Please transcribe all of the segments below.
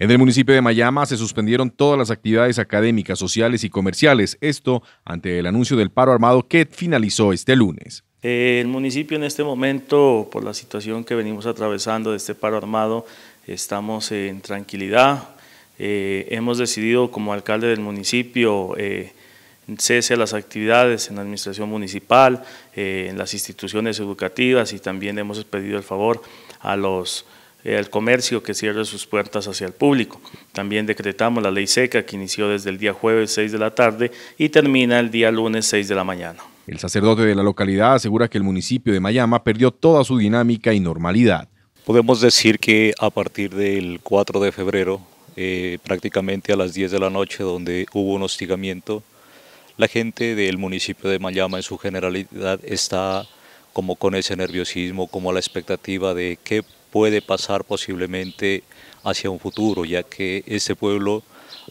En el municipio de Mayama se suspendieron todas las actividades académicas, sociales y comerciales, esto ante el anuncio del paro armado que finalizó este lunes. Eh, el municipio en este momento, por la situación que venimos atravesando de este paro armado, estamos en tranquilidad. Eh, hemos decidido como alcalde del municipio eh, cese las actividades en la administración municipal, eh, en las instituciones educativas y también hemos pedido el favor a los el eh, comercio que cierre sus puertas hacia el público. También decretamos la ley seca que inició desde el día jueves 6 de la tarde y termina el día lunes 6 de la mañana. El sacerdote de la localidad asegura que el municipio de Mayama perdió toda su dinámica y normalidad. Podemos decir que a partir del 4 de febrero, eh, prácticamente a las 10 de la noche, donde hubo un hostigamiento, la gente del municipio de Mayama en su generalidad está como con ese nerviosismo, como la expectativa de qué puede pasar posiblemente hacia un futuro, ya que ese pueblo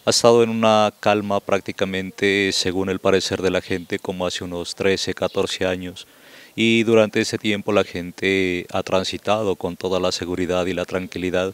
ha estado en una calma prácticamente, según el parecer de la gente, como hace unos 13, 14 años. Y durante ese tiempo la gente ha transitado con toda la seguridad y la tranquilidad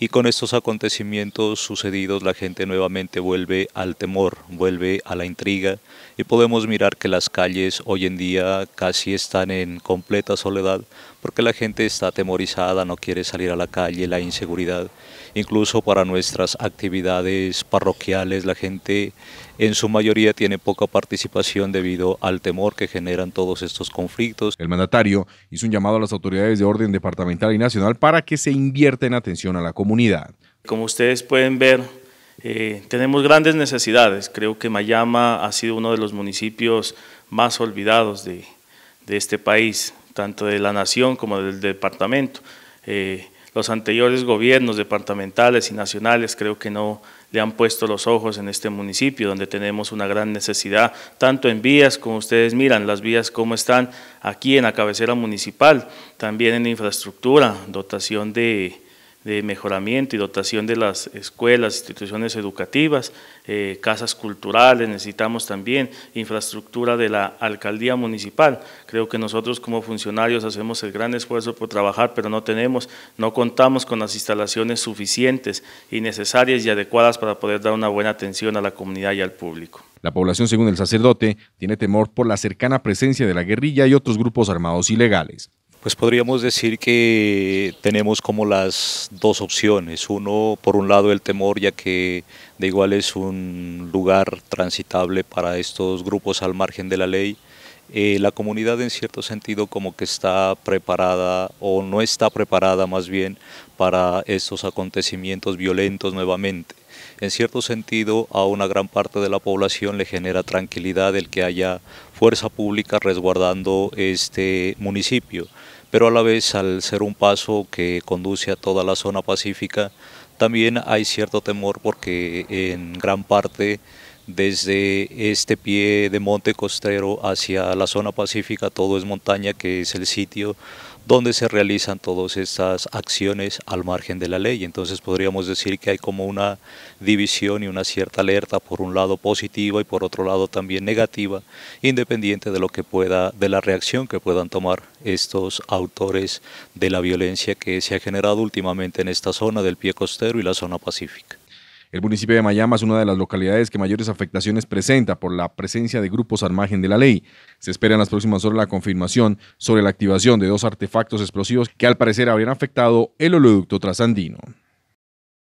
y con estos acontecimientos sucedidos la gente nuevamente vuelve al temor, vuelve a la intriga y podemos mirar que las calles hoy en día casi están en completa soledad porque la gente está atemorizada, no quiere salir a la calle, la inseguridad incluso para nuestras actividades parroquiales. La gente en su mayoría tiene poca participación debido al temor que generan todos estos conflictos. El mandatario hizo un llamado a las autoridades de orden departamental y nacional para que se invierta en atención a la comunidad. Como ustedes pueden ver, eh, tenemos grandes necesidades. Creo que Mayama ha sido uno de los municipios más olvidados de, este país, tanto de la nación como del departamento. Eh, los anteriores gobiernos departamentales y nacionales creo que no le han puesto los ojos en este municipio, donde tenemos una gran necesidad, tanto en vías, como ustedes miran, las vías como están aquí en la cabecera municipal, también en infraestructura, dotación de, de mejoramiento y dotación de las escuelas, instituciones educativas, eh, casas culturales, necesitamos también infraestructura de la alcaldía municipal. Creo que nosotros como funcionarios hacemos el gran esfuerzo por trabajar, pero no tenemos, no contamos con las instalaciones suficientes y necesarias y adecuadas para poder dar una buena atención a la comunidad y al público. La población, según el sacerdote, tiene temor por la cercana presencia de la guerrilla y otros grupos armados ilegales. Pues podríamos decir que tenemos como las dos opciones. Uno, por un lado, el temor, ya que de igual es un lugar transitable para estos grupos al margen de la ley. Eh, la comunidad en cierto sentido como que está preparada o no está preparada más bien para estos acontecimientos violentos nuevamente en cierto sentido a una gran parte de la población le genera tranquilidad el que haya fuerza pública resguardando este municipio, pero a la vez al ser un paso que conduce a toda la zona pacífica, también hay cierto temor porque en gran parte desde este pie de monte costero hacia la zona pacífica, todo es montaña, que es el sitio donde se realizan todas estas acciones al margen de la ley. Entonces podríamos decir que hay como una división y una cierta alerta, por un lado positiva y por otro lado también negativa, independiente de lo que pueda, de la reacción que puedan tomar estos autores de la violencia que se ha generado últimamente en esta zona del pie costero y la zona pacífica. El municipio de Miami es una de las localidades que mayores afectaciones presenta por la presencia de grupos al margen de la ley. Se espera en las próximas horas la confirmación sobre la activación de dos artefactos explosivos que al parecer habrían afectado el oleoducto trasandino.